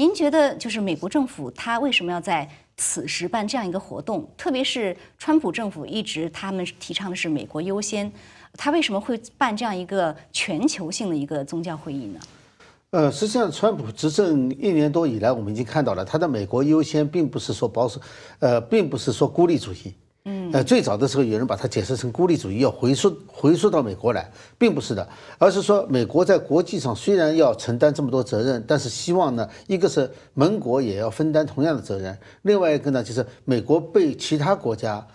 您觉得，就是美国政府他为什么要在此时办这样一个活动？特别是川普政府一直他们提倡的是“美国优先”，他为什么会办这样一个全球性的一个宗教会议呢？呃，实际上，川普执政一年多以来，我们已经看到了他的“美国优先”并不是说保守，呃，并不是说孤立主义。嗯，呃，最早的时候有人把它解释成孤立主义，要回溯回溯到美国来，并不是的，而是说美国在国际上虽然要承担这么多责任，但是希望呢，一个是盟国也要分担同样的责任，另外一个呢，就是美国被其他国家，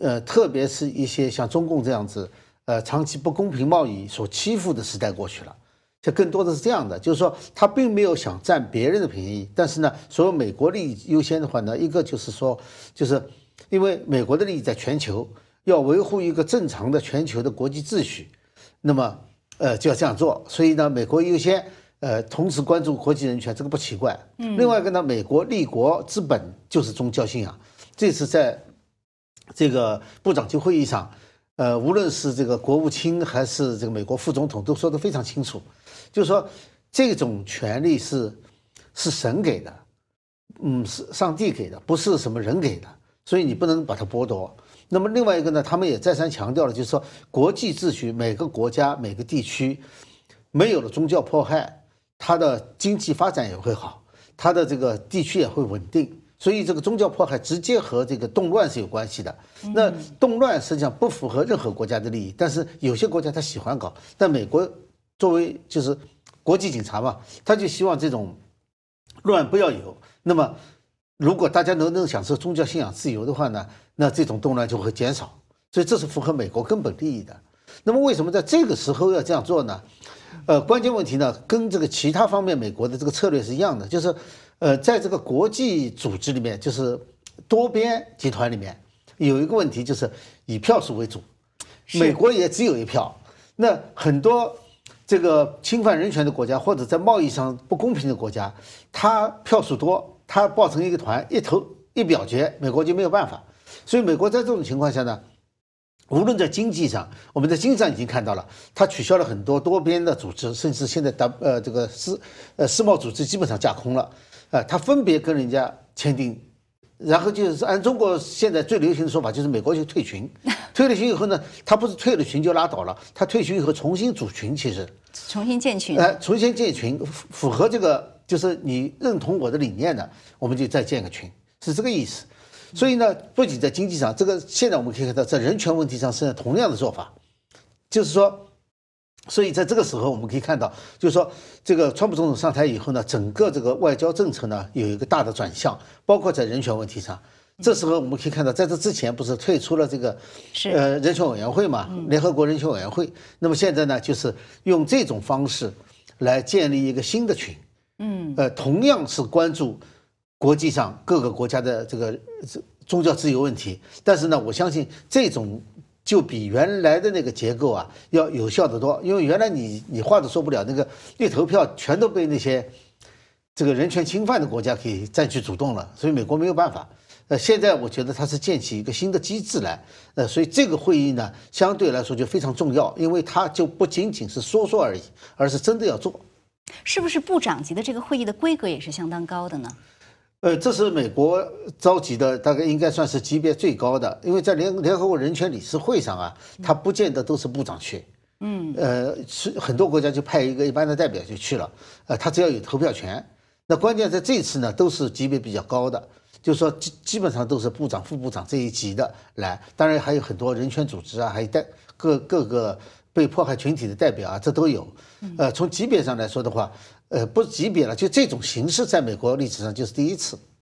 呃，特别是一些像中共这样子，呃，长期不公平贸易所欺负的时代过去了，这更多的是这样的，就是说他并没有想占别人的便宜，但是呢，所有美国利益优先的话呢，一个就是说，就是。因为美国的利益在全球，要维护一个正常的全球的国际秩序，那么呃就要这样做。所以呢，美国优先，呃，同时关注国际人权，这个不奇怪。嗯。另外一个呢，美国立国之本就是宗教信仰。这次在这个部长级会议上，呃，无论是这个国务卿还是这个美国副总统都说的非常清楚，就是说这种权利是是神给的，嗯，是上帝给的，不是什么人给的。所以你不能把它剥夺。那么另外一个呢，他们也再三强调了，就是说国际秩序，每个国家每个地区，没有了宗教迫害，它的经济发展也会好，它的这个地区也会稳定。所以这个宗教迫害直接和这个动乱是有关系的。那动乱实际上不符合任何国家的利益，但是有些国家他喜欢搞。但美国作为就是国际警察嘛，他就希望这种乱不要有。那么。如果大家都能享受宗教信仰自由的话呢，那这种动乱就会减少，所以这是符合美国根本利益的。那么为什么在这个时候要这样做呢？呃，关键问题呢，跟这个其他方面美国的这个策略是一样的，就是，呃，在这个国际组织里面，就是多边集团里面有一个问题，就是以票数为主，美国也只有一票，那很多这个侵犯人权的国家或者在贸易上不公平的国家，它票数多。他抱成一个团，一投一表决，美国就没有办法。所以美国在这种情况下呢，无论在经济上，我们在经济上已经看到了，他取消了很多多边的组织，甚至现在 W 呃这个世呃世贸组织基本上架空了。呃，他分别跟人家签订，然后就是按中国现在最流行的说法，就是美国就退群。退了群以后呢，他不是退了群就拉倒了，他退群以后重新组群，其实重新建群。哎，重新建群符合这个。就是你认同我的理念的，我们就再建个群，是这个意思。所以呢，不仅在经济上，这个现在我们可以看到，在人权问题上是同样的做法，就是说，所以在这个时候我们可以看到，就是说，这个川普总统上台以后呢，整个这个外交政策呢有一个大的转向，包括在人权问题上。这时候我们可以看到，在这之前不是退出了这个是呃人权委员会嘛，联合国人权委员会。那么现在呢，就是用这种方式来建立一个新的群。呃，同样是关注国际上各个国家的这个宗教自由问题，但是呢，我相信这种就比原来的那个结构啊要有效的多，因为原来你你话都说不了，那个猎投票全都被那些这个人权侵犯的国家给占据主动了，所以美国没有办法。呃，现在我觉得它是建起一个新的机制来，呃，所以这个会议呢相对来说就非常重要，因为它就不仅仅是说说而已，而是真的要做。是不是部长级的这个会议的规格也是相当高的呢？呃，这是美国召集的，大概应该算是级别最高的，因为在联联合国人权理事会上啊，他不见得都是部长去，嗯，呃，是很多国家就派一个一般的代表就去了，呃，他只要有投票权。那关键在这一次呢，都是级别比较高的，就是说基基本上都是部长、副部长这一级的来，当然还有很多人权组织啊，还有代各各个。被迫害群体的代表啊，这都有，呃，从级别上来说的话，呃，不级别了，就这种形式，在美国历史上就是第一次。